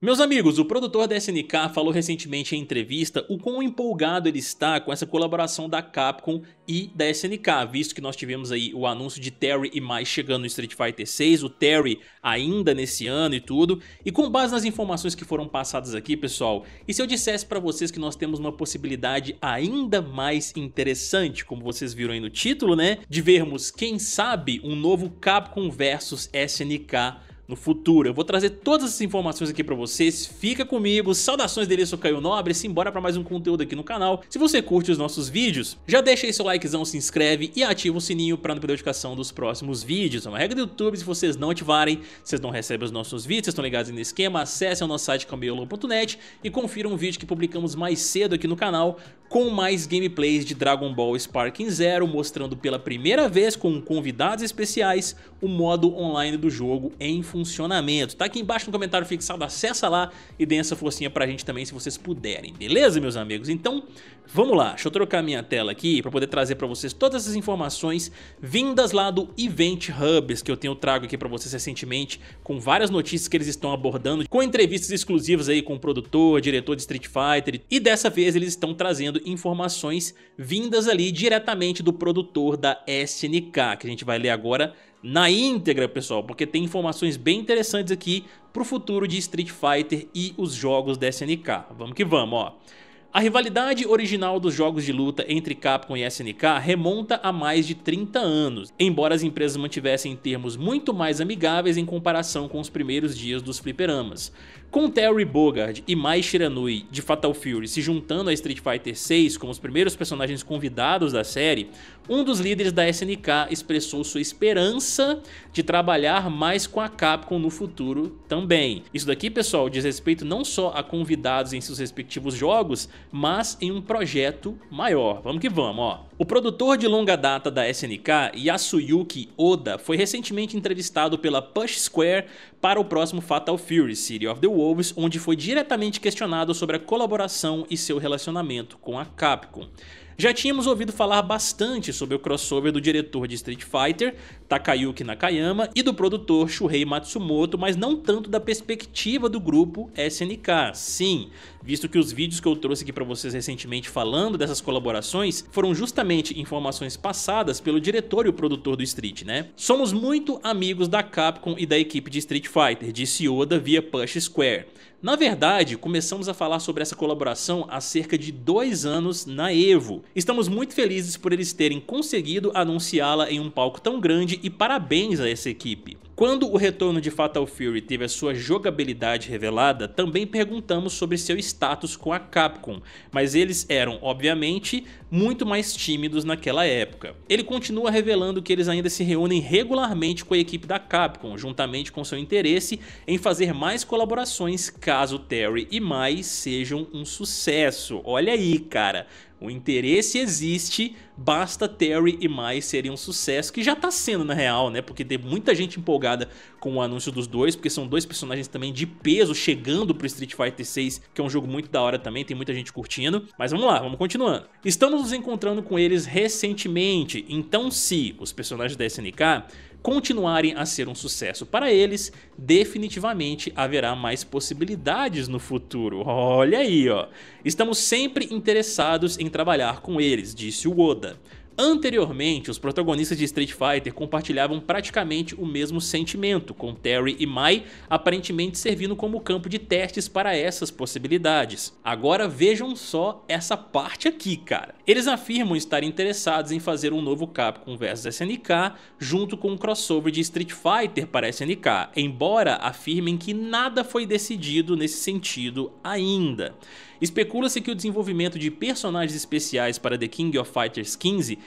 Meus amigos, o produtor da SNK falou recentemente em entrevista o quão empolgado ele está com essa colaboração da Capcom e da SNK, visto que nós tivemos aí o anúncio de Terry e mais chegando no Street Fighter 6, o Terry ainda nesse ano e tudo. E com base nas informações que foram passadas aqui, pessoal, e se eu dissesse para vocês que nós temos uma possibilidade ainda mais interessante, como vocês viram aí no título, né, de vermos, quem sabe, um novo Capcom versus SNK no futuro. Eu vou trazer todas essas informações aqui para vocês, fica comigo, saudações delícia, eu Caio Nobre, simbora para mais um conteúdo aqui no canal. Se você curte os nossos vídeos, já deixa aí seu likezão, se inscreve e ativa o sininho para não perder notificação dos próximos vídeos. É uma regra do YouTube, se vocês não ativarem, vocês não recebem os nossos vídeos, vocês estão ligados no esquema, acessem o nosso site cambiolo.net e confiram um vídeo que publicamos mais cedo aqui no canal com mais gameplays de Dragon Ball Sparking Zero, mostrando pela primeira vez com convidados especiais o modo online do jogo em funcionamento. Tá aqui embaixo no comentário fixado, acessa lá e dê essa forcinha pra gente também se vocês puderem, beleza meus amigos? Então vamos lá, deixa eu trocar minha tela aqui para poder trazer para vocês todas as informações vindas lá do Event Hubs que eu tenho trago aqui para vocês recentemente com várias notícias que eles estão abordando, com entrevistas exclusivas aí com o produtor, diretor de Street Fighter e dessa vez eles estão trazendo recebendo informações vindas ali diretamente do produtor da SNK, que a gente vai ler agora na íntegra, pessoal, porque tem informações bem interessantes aqui pro futuro de Street Fighter e os jogos da SNK. Vamos que vamos, ó. A rivalidade original dos jogos de luta entre Capcom e SNK remonta a mais de 30 anos, embora as empresas mantivessem termos muito mais amigáveis em comparação com os primeiros dias dos fliperamas. Com Terry Bogard e Mai Shiranui de Fatal Fury se juntando a Street Fighter VI como os primeiros personagens convidados da série, um dos líderes da SNK expressou sua esperança de trabalhar mais com a Capcom no futuro também. Isso daqui, pessoal, diz respeito não só a convidados em seus respectivos jogos, mas em um projeto maior. Vamos que vamos, ó. O produtor de longa data da SNK, Yasuyuki Oda, foi recentemente entrevistado pela Push Square para o próximo Fatal Fury City of the Wolves, onde foi diretamente questionado sobre a colaboração e seu relacionamento com a Capcom. Já tínhamos ouvido falar bastante sobre o crossover do diretor de Street Fighter, Takayuki Nakayama, e do produtor Shuhei Matsumoto, mas não tanto da perspectiva do grupo SNK. Sim, visto que os vídeos que eu trouxe aqui para vocês recentemente falando dessas colaborações foram justamente informações passadas pelo diretor e o produtor do Street, né? Somos muito amigos da Capcom e da equipe de Street Fighter, disse Oda via Push Square. Na verdade, começamos a falar sobre essa colaboração há cerca de dois anos na Evo. Estamos muito felizes por eles terem conseguido anunciá-la em um palco tão grande e parabéns a essa equipe. Quando o retorno de Fatal Fury teve a sua jogabilidade revelada, também perguntamos sobre seu status com a Capcom, mas eles eram, obviamente, muito mais tímidos naquela época. Ele continua revelando que eles ainda se reúnem regularmente com a equipe da Capcom, juntamente com seu interesse em fazer mais colaborações caso Terry e Mai sejam um sucesso. Olha aí, cara! O interesse existe, basta Terry e mais serem um sucesso, que já tá sendo na real, né? Porque tem muita gente empolgada com o anúncio dos dois, porque são dois personagens também de peso chegando pro Street Fighter 6, que é um jogo muito da hora também, tem muita gente curtindo. Mas vamos lá, vamos continuando. Estamos nos encontrando com eles recentemente, então se os personagens da SNK continuarem a ser um sucesso para eles, definitivamente haverá mais possibilidades no futuro. Olha aí, ó. Estamos sempre interessados em trabalhar com eles, disse o Oda. Anteriormente, os protagonistas de Street Fighter compartilhavam praticamente o mesmo sentimento, com Terry e Mai aparentemente servindo como campo de testes para essas possibilidades. Agora vejam só essa parte aqui, cara. Eles afirmam estar interessados em fazer um novo Capcom vs SNK junto com um crossover de Street Fighter para SNK, embora afirmem que nada foi decidido nesse sentido ainda. Especula-se que o desenvolvimento de personagens especiais para The King of Fighters 15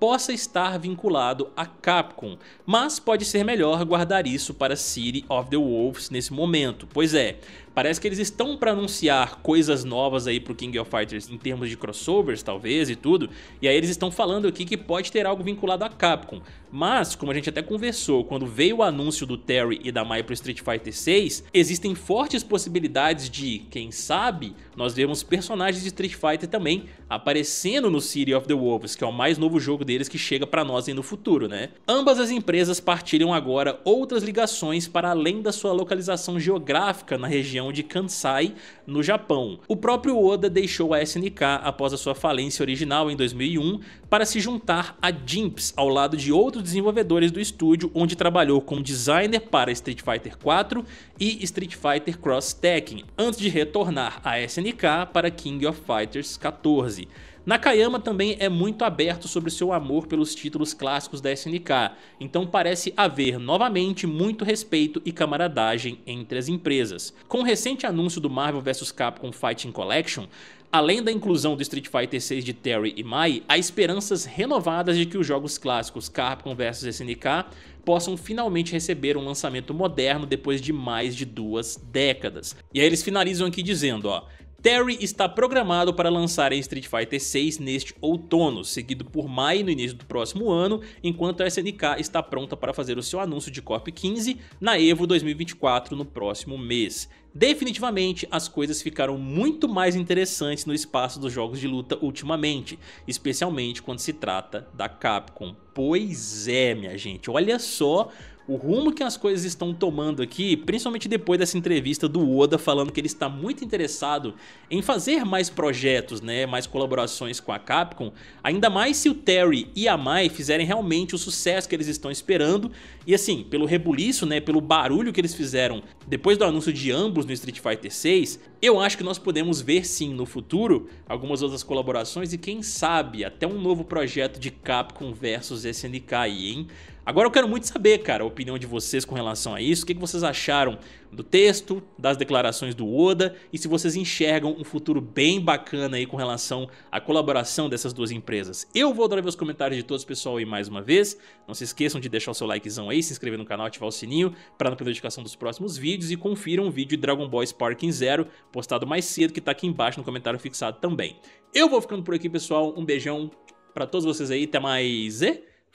possa estar vinculado a Capcom, mas pode ser melhor guardar isso para City of the Wolves nesse momento. Pois é, parece que eles estão para anunciar coisas novas aí pro King of Fighters em termos de crossovers, talvez e tudo, e aí eles estão falando aqui que pode ter algo vinculado a Capcom. Mas, como a gente até conversou quando veio o anúncio do Terry e da Mai pro Street Fighter 6, existem fortes possibilidades de, quem sabe, nós vemos personagens de Street Fighter também aparecendo no City of the Wolves, que é o mais novo jogo deles que chega para nós aí no futuro, né? Ambas as empresas partilham agora outras ligações para além da sua localização geográfica na região de Kansai, no Japão. O próprio Oda deixou a SNK após a sua falência original em 2001 para se juntar a Jimps ao lado de outros desenvolvedores do estúdio onde trabalhou como designer para Street Fighter 4 e Street Fighter Cross Tekken, antes de retornar à SNK para King of Fighters 14. Nakayama também é muito aberto sobre seu amor pelos títulos clássicos da SNK, então parece haver novamente muito respeito e camaradagem entre as empresas. Com o recente anúncio do Marvel vs Capcom Fighting Collection, Além da inclusão do Street Fighter 6 de Terry e Mai, há esperanças renovadas de que os jogos clássicos Capcom vs SNK possam finalmente receber um lançamento moderno depois de mais de duas décadas. E aí eles finalizam aqui dizendo, ó, Terry está programado para lançar em Street Fighter 6 neste outono, seguido por Mai no início do próximo ano, enquanto a SNK está pronta para fazer o seu anúncio de Corp 15 na EVO 2024 no próximo mês. Definitivamente, as coisas ficaram muito mais interessantes no espaço dos jogos de luta ultimamente, especialmente quando se trata da Capcom. Pois é, minha gente, olha só o rumo que as coisas estão tomando aqui, principalmente depois dessa entrevista do Oda falando que ele está muito interessado em fazer mais projetos, né, mais colaborações com a Capcom, ainda mais se o Terry e a Mai fizerem realmente o sucesso que eles estão esperando. E assim, pelo rebuliço, né, pelo barulho que eles fizeram depois do anúncio de ambos no Street Fighter 6, eu acho que nós podemos ver sim no futuro algumas outras colaborações e quem sabe até um novo projeto de Capcom versus SNK aí, hein? Agora eu quero muito saber, cara, a opinião de vocês com relação a isso. O que vocês acharam do texto, das declarações do Oda e se vocês enxergam um futuro bem bacana aí com relação à colaboração dessas duas empresas. Eu vou adorar ver os comentários de todos, pessoal, aí mais uma vez. Não se esqueçam de deixar o seu likezão aí, se inscrever no canal, ativar o sininho para não perder a notificação dos próximos vídeos e confiram o vídeo de Dragon Ball Sparking Zero postado mais cedo que está aqui embaixo no comentário fixado também. Eu vou ficando por aqui, pessoal. Um beijão para todos vocês aí. Até mais e...